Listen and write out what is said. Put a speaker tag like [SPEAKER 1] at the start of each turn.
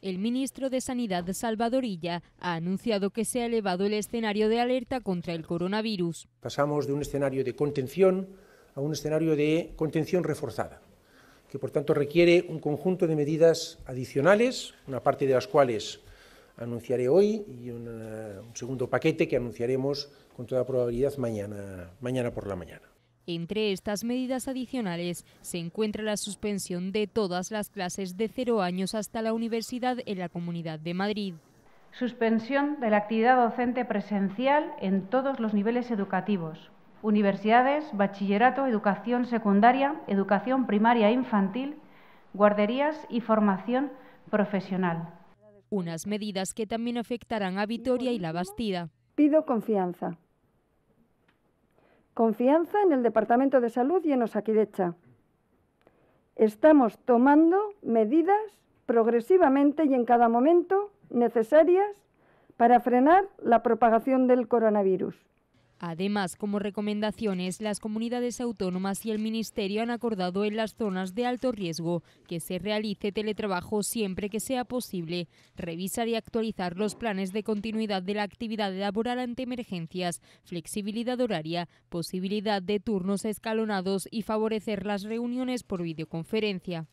[SPEAKER 1] El ministro de Sanidad Salvadorilla ha anunciado que se ha elevado el escenario de alerta contra el coronavirus.
[SPEAKER 2] Pasamos de un escenario de contención a un escenario de contención reforzada, que por tanto requiere un conjunto de medidas adicionales, una parte de las cuales anunciaré hoy y un segundo paquete que anunciaremos con toda probabilidad mañana, mañana por la mañana.
[SPEAKER 1] Entre estas medidas adicionales se encuentra la suspensión de todas las clases de cero años hasta la universidad en la Comunidad de Madrid. Suspensión de la actividad docente
[SPEAKER 3] presencial en todos los niveles educativos. Universidades, bachillerato, educación secundaria, educación primaria e infantil, guarderías y formación
[SPEAKER 1] profesional. Unas medidas que también afectarán a Vitoria y La Bastida.
[SPEAKER 4] Pido confianza Confianza en el Departamento de Salud y en Osaquidecha. Estamos tomando medidas progresivamente y en cada momento necesarias para frenar la propagación del coronavirus.
[SPEAKER 1] Además, como recomendaciones, las comunidades autónomas y el Ministerio han acordado en las zonas de alto riesgo que se realice teletrabajo siempre que sea posible, revisar y actualizar los planes de continuidad de la actividad laboral ante emergencias, flexibilidad horaria, posibilidad de turnos escalonados y favorecer las reuniones por videoconferencia.